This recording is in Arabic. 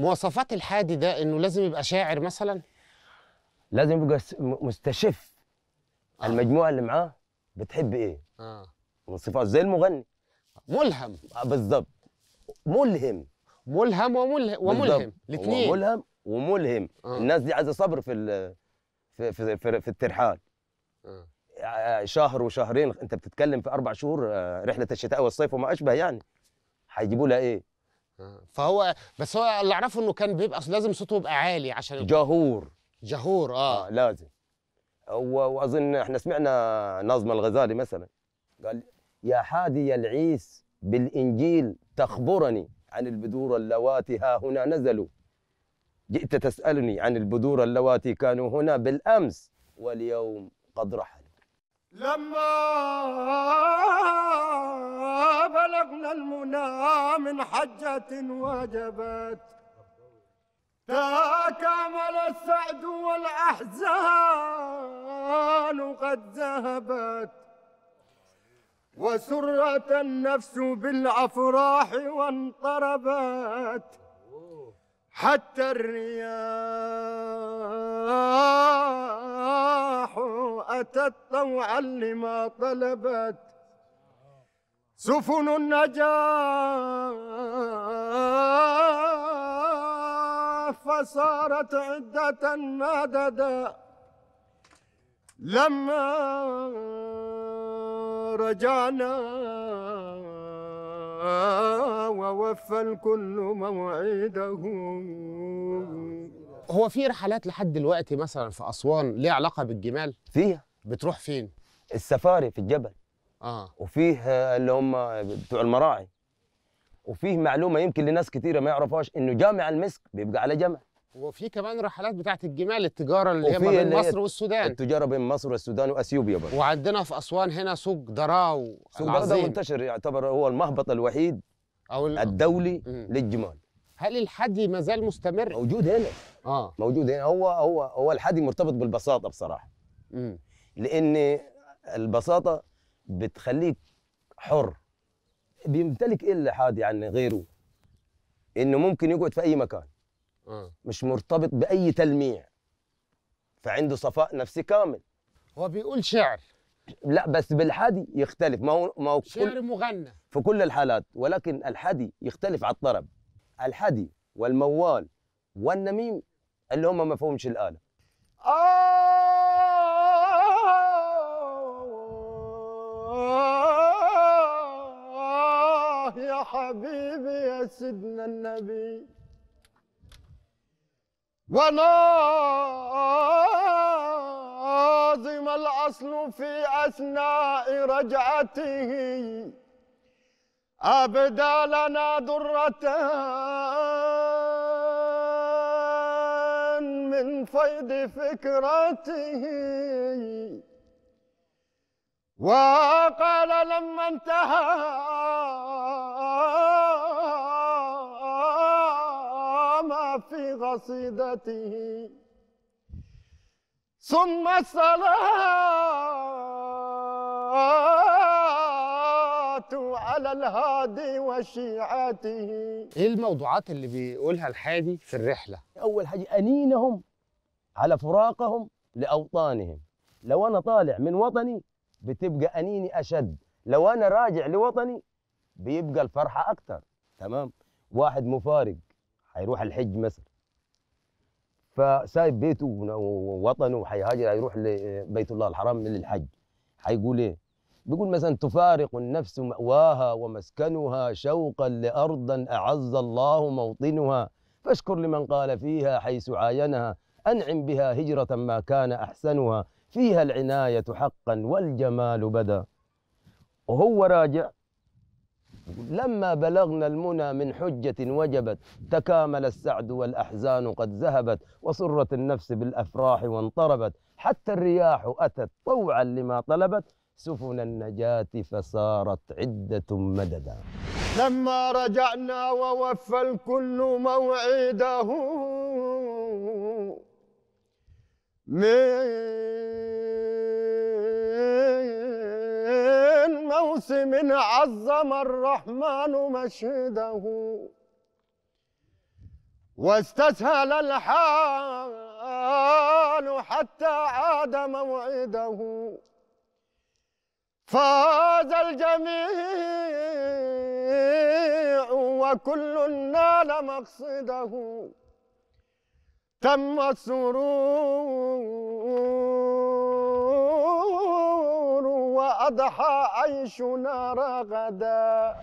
مواصفات الحادي ده انه لازم يبقى شاعر مثلا لازم يبقى مستشف آه. المجموعه اللي معاه بتحب ايه اه من صفات زي المغني ملهم آه، بالظبط ملهم ملهم وملهم وملهم الاثنين ملهم وملهم آه. الناس دي عايزه صبر في في في, في, في الترحال آه. آه،, آه. شهر وشهرين انت بتتكلم في اربع شهور رحله الشتاء والصيف وما اشبه يعني هيجيبوا لها ايه فهو بس هو اللي اعرفه انه كان بيبقى لازم صوته يبقى عالي عشان جهور جهور اه, آه لازم واظن احنا سمعنا ناظم الغزالي مثلا قال يا حادي العيس بالانجيل تخبرني عن البذور اللواتي ها هنا نزلوا جئت تسالني عن البذور اللواتي كانوا هنا بالامس واليوم قد رحلوا لما بلغنا المنى من حجة وجبت تكامل السعد والأحزان قد ذهبت وسرت النفس بالأفراح وانطربت حتى الرياح أتت طوعا لما طلبت سفن النجاة فصارت عدة مددا لما رجعنا ووفى الكل موعده هو في رحلات لحد دلوقتي مثلا في اسوان ليها علاقه بالجمال فيها بتروح فين السفاري في الجبل اه وفيه اللي هم بتوع المراعي وفيه معلومه يمكن لناس كثيره ما يعرفوهاش انه جامع المسك بيبقى على جمل وفي كمان رحلات بتاعه الجمال التجاره اللي هي بين مصر والسودان التجاره بين مصر والسودان واثيوبيا برضه وعندنا في اسوان هنا سوق دراو سوق دراو منتشر يعتبر هو المهبط الوحيد او الدولي م. للجمال هل الحدي ما زال مستمر؟ موجود هنا اه موجود هنا يعني هو هو هو الحدي مرتبط بالبساطه بصراحه امم لان البساطه بتخليك حر بيمتلك ايه اللي حادي عن غيره انه ممكن يقعد في اي مكان آه. مش مرتبط باي تلميع فعنده صفاء نفسي كامل هو بيقول شعر لا بس بالحدي يختلف ما هو ما هو شعر مغنى في كل الحالات ولكن الحدي يختلف على الطرب الحدي والموال والنميم اللي هم ما فهمش الاله آه يا حبيبي يا سيدنا النبي وناظم الأصل في أثناء رجعته أبدى لنا درته من فيض فكرته وقال لما انتهى ما في قصيدته ثم الصلاة على الهادي وشيعته ايه الموضوعات اللي بيقولها الحادي في الرحلة؟ أول حاجة أنينهم على فراقهم لأوطانهم لو أنا طالع من وطني بتبقى أنيني أشد لو أنا راجع لوطني بيبقى الفرحة أكتر تمام واحد مفارق حيروح الحج مثلا فسايب بيته ووطنه وحيهاجر هيروح لبيت الله الحرام للحج حيقول ايه؟ بيقول مثلا تفارق النفس مأواها ومسكنها شوقا لأرض أعز الله موطنها فاشكر لمن قال فيها حيث عاينها أنعم بها هجرة ما كان أحسنها فيها العناية حقا والجمال بدا وهو راجع لما بلغنا المنى من حجة وجبت تكامل السعد والأحزان قد ذهبت وصرت النفس بالأفراح وانطربت حتى الرياح أتت طوعا لما طلبت سفن النجاة فصارت عدة مددا لما رجعنا ووفى الكل موعده من موسم عظم الرحمن مشهده واستسهل الحال حتى عاد موعده فاز الجميع وكل نال مقصده تم السرور وأضحى عيشنا رغدا